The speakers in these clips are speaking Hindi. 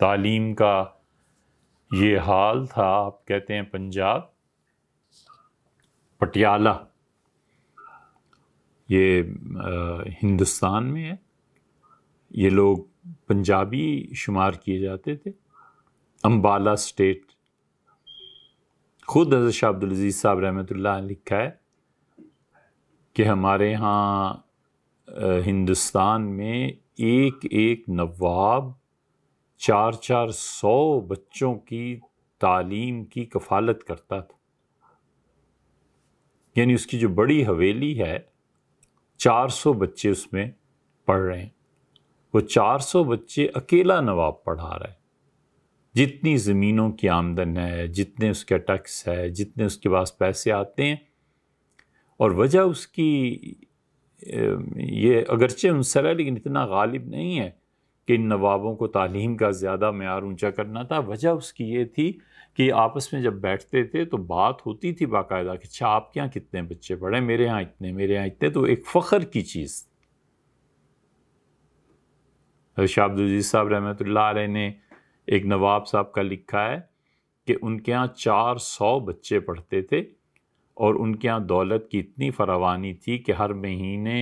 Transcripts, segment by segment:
तालीम का ये हाल था आप कहते हैं पंजाब पटियाला ये आ, हिंदुस्तान में है ये लोग पंजाबी शुमार किए जाते थे अम्बाला स्टेट खुद हजर शाह अब्दुलज़ीज़ साहब रहमत लिखा है कि हमारे यहाँ हिंदुस्तान में एक एक नवाब चार चार सौ बच्चों की तालीम की कफालत करता था यानी उसकी जो बड़ी हवेली है चार सौ बच्चे उसमें पढ़ रहे हैं वो चार सौ बच्चे अकेला नवाब पढ़ा रहा है जितनी ज़मीनों की आमदन है जितने उसके टैक्स है जितने उसके पास पैसे आते हैं और वजह उसकी ये अगरचे उनसर है लेकिन इतना गालिब नहीं है कि इन नवाबों को तालीम का ज़्यादा मैार ऊँचा करना था वजह उसकी ये थी कि आपस में जब बैठते थे तो बात होती थी बाकायदा कि अच्छा आपके यहाँ कितने बच्चे पढ़े मेरे यहाँ इतने मेरे यहाँ इतने तो एक फ़ख्र की चीज़ शाहब्दुलजी साहब रहमत ने एक नवाब साहब का लिखा है कि उनके यहाँ चार सौ बच्चे पढ़ते थे और उनके यहाँ दौलत की इतनी फरावानी थी कि हर महीने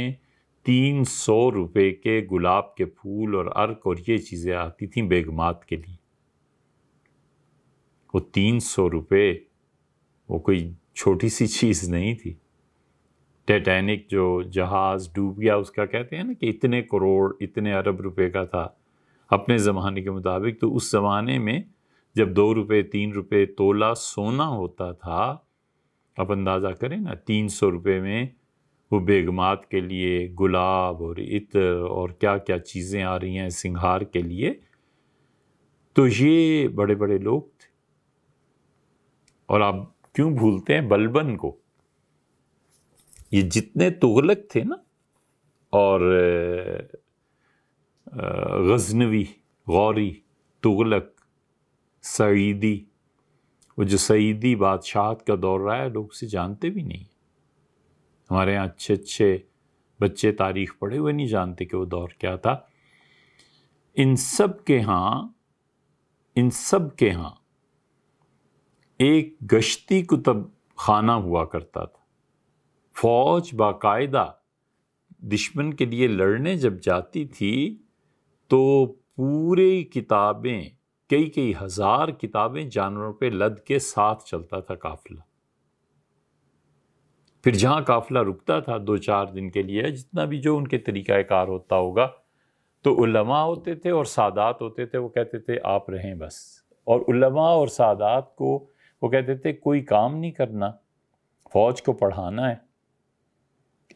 तीन सौ रुपये के गुलाब के फूल और अर्क और ये चीज़ें आती थी बेगमात के लिए वो तीन सौ रुपये वो कोई छोटी सी चीज़ नहीं थी टाइटैनिक जो जहाज़ डूब गया उसका कहते हैं ना कि इतने करोड़ इतने अरब रुपए का था अपने ज़माने के मुताबिक तो उस ज़माने में जब दो रुपये तीन रुपये तोला सोना होता था आप अंदाज़ा करें ना तीन सौ रुपये में वो बेगमात के लिए गुलाब और इत्र और क्या क्या चीज़ें आ रही हैं सिंगार के लिए तो ये बड़े बड़े लोग थे और आप क्यों भूलते हैं बलबन को ये जितने तुगलक थे ना और गजनवी गौरी तुगलक सईदी वो जो सईदी बादशाह का दौर रहा है लोग उसे जानते भी नहीं हमारे यहाँ अच्छे अच्छे बच्चे तारीख पढ़े हुए नहीं जानते कि वो दौर क्या था इन सब के यहाँ इन सब के यहाँ एक गश्ती कुतब खाना हुआ करता था फौज बाकायदा दुश्मन के लिए लड़ने जब जाती थी तो पूरी किताबें कई कई हज़ार किताबें जानवरों पे लद के साथ चलता था काफिला फिर जहाँ काफिला रुकता था दो चार दिन के लिए जितना भी जो उनके तरीक़ा कार होता होगा तो उलमा होते थे और सादात होते थे वो कहते थे आप रहें बस और उलमा और सादात को वो कहते थे कोई काम नहीं करना फ़ौज को पढ़ाना है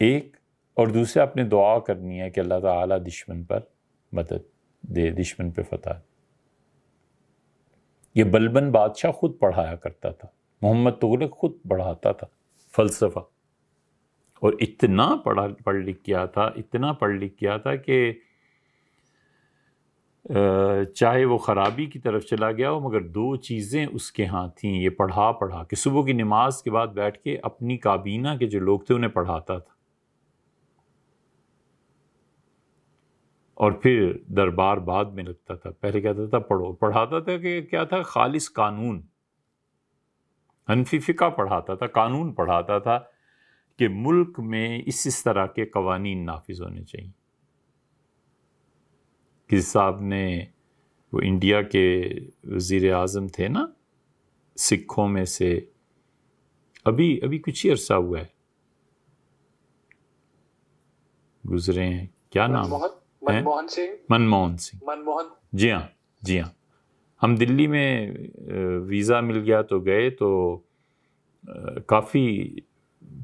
एक और दूसरे अपने दुआ करनी है कि अल्लाह ताला दुश्मन पर मदद दे दुश्मन पे फतह ये बलबन बादशाह ख़ुद पढ़ाया करता था मोहम्मद तगलक ख़ुद पढ़ाता था फ़लसफ़ा और इतना पढ़ा पढ़ लिख गया था इतना पढ़ लिख गया था कि चाहे वो ख़राबी की तरफ चला गया हो मगर दो चीज़ें उसके यहाँ थीं ये पढ़ा पढ़ा कि सुबह की नमाज के बाद बैठ के अपनी काबीना के जो लोग थे उन्हें पढ़ाता था और फिर दरबार बाद में लगता था पहले कहता था पढ़ो पढ़ाता था कि क्या था खालिस कानून हनफी फ़िका पढ़ाता था कानून पढ़ाता था कि मुल्क में इस इस तरह के कवानी नाफिज होने चाहिए किस साहब ने वो इंडिया के वज़ी अजम थे ना सिखों में से अभी अभी कुछ ही अरसा हुआ है गुजरे हैं क्या नाम मनमोहन सिंह मनमोहन सिंह मनमोहन जी हाँ जी हाँ हम दिल्ली में वीज़ा मिल गया तो गए तो काफ़ी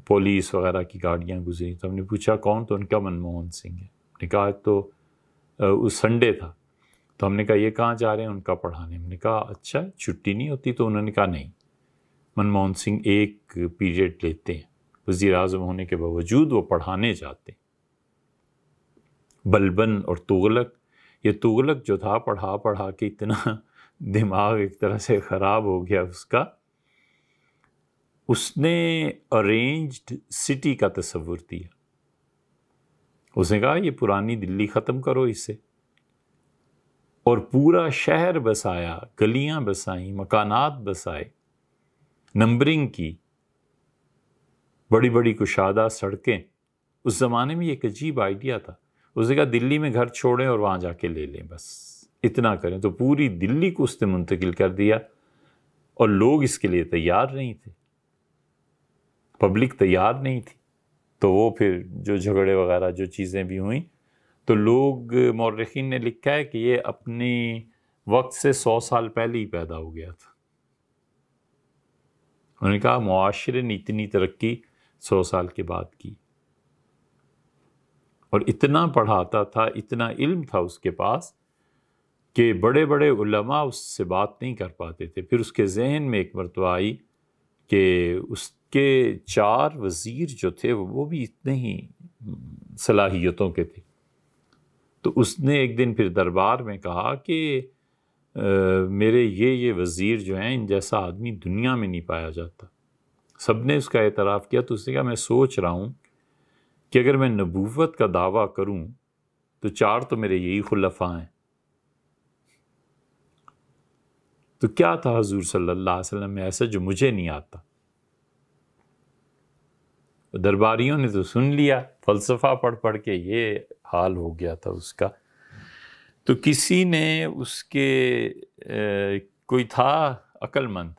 पुलिस वगैरह की गाड़ियाँ गुजरी तो हमने पूछा कौन तो उनका मनमोहन सिंह है ने कहा तो उस संडे था तो हमने कहा ये कहाँ जा रहे हैं उनका पढ़ाने हमने कहा अच्छा छुट्टी नहीं होती तो उन्होंने कहा नहीं मनमोहन सिंह एक पीरियड लेते हैं वज़ी अजम होने के बावजूद वो पढ़ाने जाते बलबन और तुगलक ये तुगलक जो था पढ़ा पढ़ा के इतना दिमाग एक तरह से ख़राब हो गया उसका उसने अरेंज्ड सिटी का तस्वुर दिया उसने कहा ये पुरानी दिल्ली ख़त्म करो इसे और पूरा शहर बसाया गलियां बसाई मकानात बसाए नंबरिंग की बड़ी बड़ी कुशादा सड़कें उस ज़माने में एक अजीब आइडिया था उसने कहा दिल्ली में घर छोड़ें और वहाँ जाके ले लें बस इतना करें तो पूरी दिल्ली को उसने मुंतकिल कर दिया और लोग इसके लिए तैयार नहीं थे पब्लिक तैयार तो नहीं थी तो वो फिर जो झगड़े वगैरह जो चीज़ें भी हुई तो लोग मौरखीन ने लिखा है कि ये अपने वक्त से सौ साल पहले ही पैदा हो गया था उन्होंने कहा माशरे ने इतनी तरक्की सौ साल के बाद की और इतना पढ़ाता था इतना इल्म था उसके पास कि बड़े बड़े उलमा उससे बात नहीं कर पाते थे फिर उसके जहन में एक मरतबा आई कि उस के चार वज़ीर जो थे वो भी इतने ही सलाहियतों के थे तो उसने एक दिन फिर दरबार में कहा कि आ, मेरे ये ये वज़ीर जो हैं इन जैसा आदमी दुनिया में नहीं पाया जाता सब ने उसका एतराफ़ किया तो उसने कहा मैं सोच रहा हूँ कि अगर मैं नबूवत का दावा करूँ तो चार तो मेरे यही खुलफा हैं तो क्या था हजूर सल्ला वसम में ऐसा जो मुझे नहीं आता दरबारियों ने तो सुन लिया फलसफा पढ़ पढ़ के ये हाल हो गया था उसका तो किसी ने उसके ए, कोई था अक्लमंद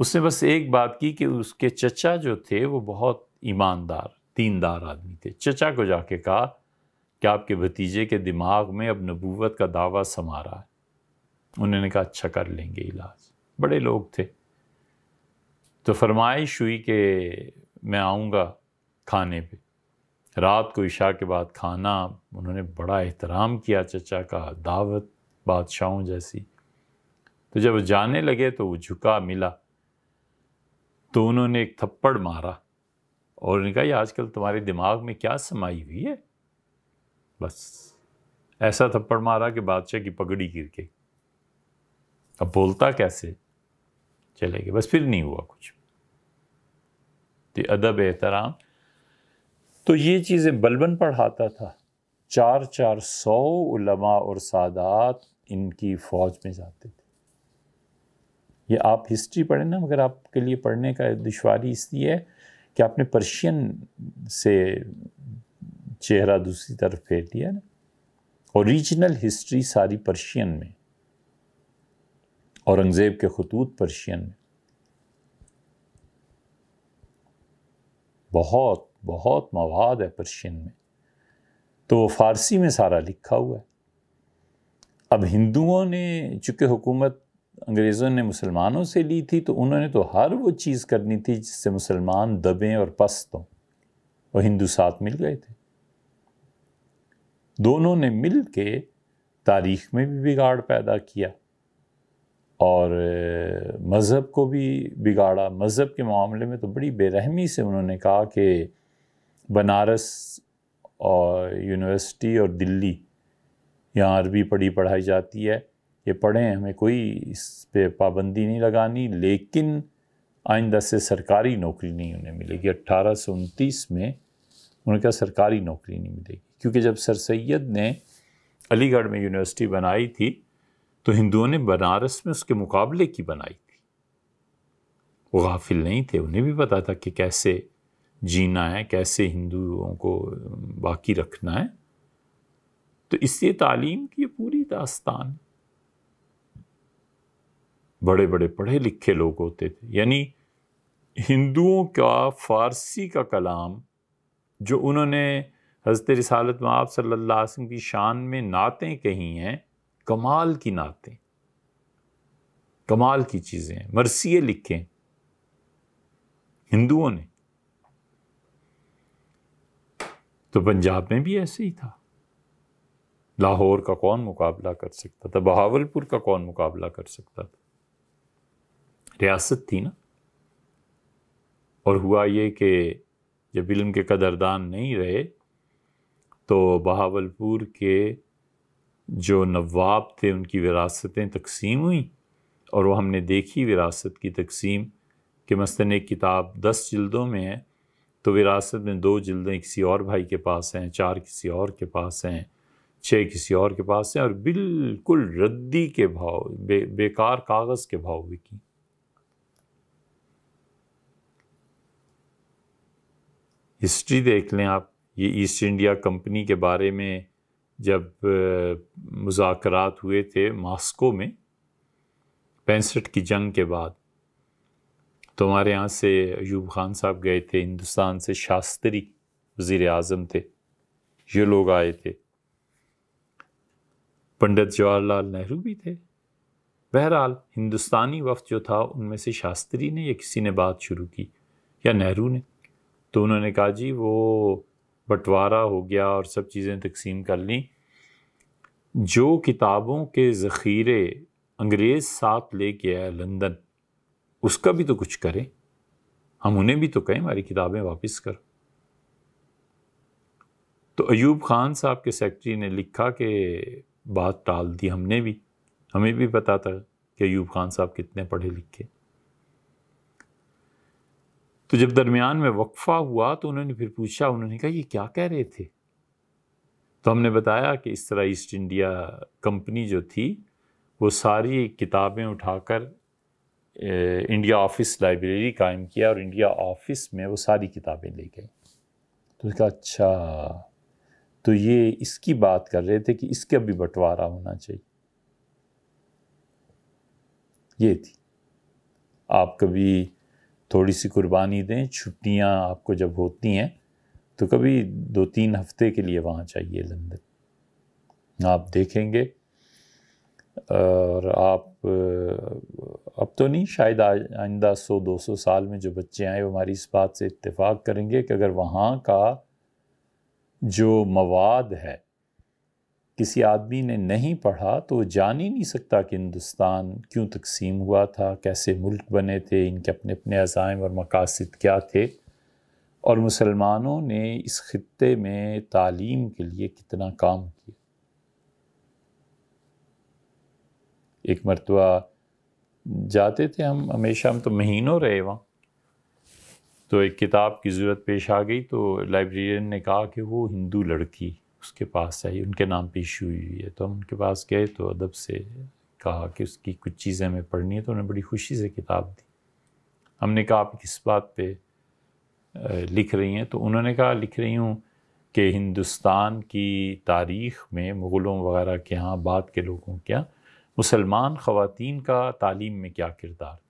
उसने बस एक बात की कि उसके चचा जो थे वो बहुत ईमानदार दीनदार आदमी थे चचा को जाके कहा कि आपके भतीजे के दिमाग में अब नबूवत का दावा समा रहा है उन्होंने कहा अच्छा कर लेंगे इलाज बड़े लोग थे तो फरमाइश हुई कि मैं आऊँगा खाने पे रात को इशा के बाद खाना उन्होंने बड़ा एहतराम किया चचा का दावत बादशाहों जैसी तो जब जाने लगे तो वो झुका मिला तो उन्होंने एक थप्पड़ मारा और उन्होंने कहा ये आजकल तुम्हारे दिमाग में क्या समाई हुई है बस ऐसा थप्पड़ मारा कि बादशाह की पगड़ी गिर गई अब बोलता कैसे चले गए बस फिर नहीं हुआ कुछ तो अदब एहतराम तो ये चीज़ें बलबन पढ़ाता था चार चार सौ उलमा और सादात इनकी फ़ौज में जाते थे ये आप हिस्ट्री पढ़ें ना मगर आपके लिए पढ़ने का दुशारी इसलिए है कि आपने पर्शियन से चेहरा दूसरी तरफ फेर दिया ना और रीजनल हिस्ट्री सारी पर्शियन में औरंगज़ेब के खतूत पर्शियन में बहुत बहुत मवाद है पर्शियन में तो फ़ारसी में सारा लिखा हुआ है अब हिंदुओं ने चूँकि हुकूमत अंग्रेज़ों ने मुसलमानों से ली थी तो उन्होंने तो हर वो चीज़ करनी थी जिससे मुसलमान दबें और पस्त हों और हिंदू साथ मिल गए थे दोनों ने मिल के तारीख में भी बिगाड़ पैदा किया और मज़हब को भी बिगाड़ा मज़हब के मामले में तो बड़ी बेरहमी से उन्होंने कहा कि बनारस और यूनिवर्सिटी और दिल्ली यहाँ अरबी पढ़ी पढ़ाई जाती है ये पढ़ें हमें कोई इस पर पाबंदी नहीं लगानी लेकिन आइंदा से सरकारी नौकरी नहीं उन्हें मिलेगी अट्ठारह सौ उनतीस में उनका सरकारी नौकरी नहीं मिलेगी क्योंकि जब सर सैद ने अलीगढ़ में यूनिवर्सिटी बनाई थी तो हिंदुओं ने बनारस में उसके मुकाबले की बनाई थी वो गाफिल नहीं थे उन्हें भी पता था कि कैसे जीना है कैसे हिंदुओं को बाकी रखना है तो इसलिए तालीम की पूरी दास्तान बड़े बड़े पढ़े लिखे लोग होते थे यानी हिंदुओं का फारसी का कलाम जो उन्होंने हज़रत रिसालत में आप सल्ला की शान में नातें कही हैं कमाल की नातें कमाल की चीज़ें मरसिए लिखे हिंदुओं ने तो पंजाब में भी ऐसे ही था लाहौर का कौन मुकाबला कर सकता था बहावलपुर का कौन मुकाबला कर सकता था रियासत थी ना और हुआ ये कि जब इलम के कदरदान नहीं रहे तो बहावलपुर के जो नवाब थे उनकी विरासतें तकसीम हुई और वो हमने देखी विरासत की तकसीम कि मसलन किताब दस जल्दों में है तो विरासत में दो जल्दें किसी और भाई के पास हैं चार किसी और के पास हैं छः किसी और के पास हैं और बिल्कुल रद्दी के भाव बे, बेकार कागज़ के भाव बिकी हिस्ट्री देख लें आप ये ईस्ट इंडिया कंपनी के बारे में जब मुजाकर हुए थे मास्को में पैंसठ की जंग के बाद तो हमारे यहाँ से अयूब खान साहब गए थे हिंदुस्तान से शास्त्री वज़ी अजम थे ये लोग आए थे पंडित जवाहरलाल नेहरू भी थे बहरहाल हिंदुस्तानी वक्त जो था उनमें से शास्त्री ने या किसी ने बात शुरू की या नेहरू ने तो उन्होंने कहा जी वो बंटवारा हो गया और सब चीज़ें तकसीम कर ली जो किताबों के ज़ख़ीरे अंग्रेज़ साथ ले के आया लंदन उसका भी तो कुछ करें हम उन्हें भी तो कहें हमारी किताबें वापस करो तो अयूब खान साहब के सेक्रेटरी ने लिखा कि बात टाल दी हमने भी हमें भी पता था कि अयूब खान साहब कितने पढ़े लिखे तो जब दरमियान में वक्फा हुआ तो उन्होंने फिर पूछा उन्होंने कहा ये क्या कह रहे थे तो हमने बताया कि इस तरह ईस्ट इंडिया कंपनी जो थी वो सारी किताबें उठाकर इंडिया ऑफिस लाइब्रेरी कायम किया और इंडिया ऑफिस में वो सारी किताबें ले गए तो कहा अच्छा तो ये इसकी बात कर रहे थे कि इसके भी बंटवारा होना चाहिए ये थी आप कभी थोड़ी सी कुर्बानी दें छुट्टियां आपको जब होती हैं तो कभी दो तीन हफ्ते के लिए वहाँ चाहिए लंदन आप देखेंगे और आप अब तो नहीं शायद आइंदा सौ दो सौ साल में जो बच्चे आए वो हमारी इस बात से इत्तेफाक करेंगे कि अगर वहाँ का जो मवाद है किसी आदमी ने नहीं पढ़ा तो वो जान ही नहीं सकता कि हिंदुस्तान क्यों तकसीम हुआ था कैसे मुल्क बने थे इनके अपने अपने अज़ाइम और मकासद क्या थे और मुसलमानों ने इस ख़त्े में तालीम के लिए कितना काम किया एक मरतबा जाते थे हम हमेशा हम तो महीनों रहे वहाँ तो एक किताब की ज़रूरत पेश आ गई तो लाइब्रेरियन ने कहा कि वो हिंदू लड़की उसके पास आई उनके नाम पे इशू हुई है तो हम उनके पास गए तो अदब से कहा कि उसकी कुछ चीज़ें हमें पढ़नी है तो उन्हें बड़ी खुशी से किताब दी हमने कहा आप किस बात पे लिख रही हैं तो उन्होंने कहा लिख रही हूँ कि हिंदुस्तान की तारीख़ में मुग़लों वगैरह के यहाँ बाद के लोगों के यहाँ मुसलमान ख़वातीन का तालीम में क्या किरदार था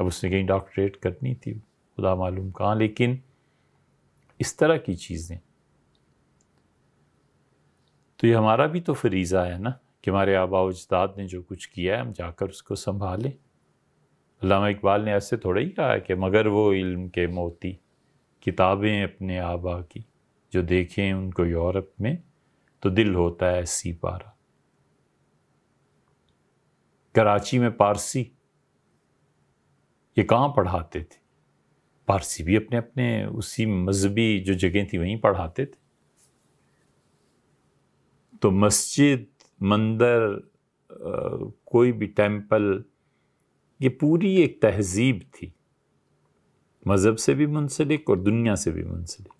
अब उसने कहीं डॉक्टरेट करनी थी खुदा मालूम कहाँ लेकिन इस तरह की चीज़ें तो ये हमारा भी तो फरीज़ा है ना कि हमारे आबा उजदाद ने जो कुछ किया है हम जाकर उसको संभालें अलामा इकबाल ने ऐसे थोड़ा ही कहा है कि मगर वो इल्म के मोती किताबें अपने आबा की जो देखें उनको यूरोप में तो दिल होता है ऐसी पारा कराची में पारसी ये कहाँ पढ़ाते थे पारसी भी अपने अपने उसी मजहबी जो जगह थी वहीं पढ़ाते थे तो मस्जिद मंदिर कोई भी टेम्पल ये पूरी एक तहजीब थी मज़हब से भी मुंसलिक और दुनिया से भी मुंसलिक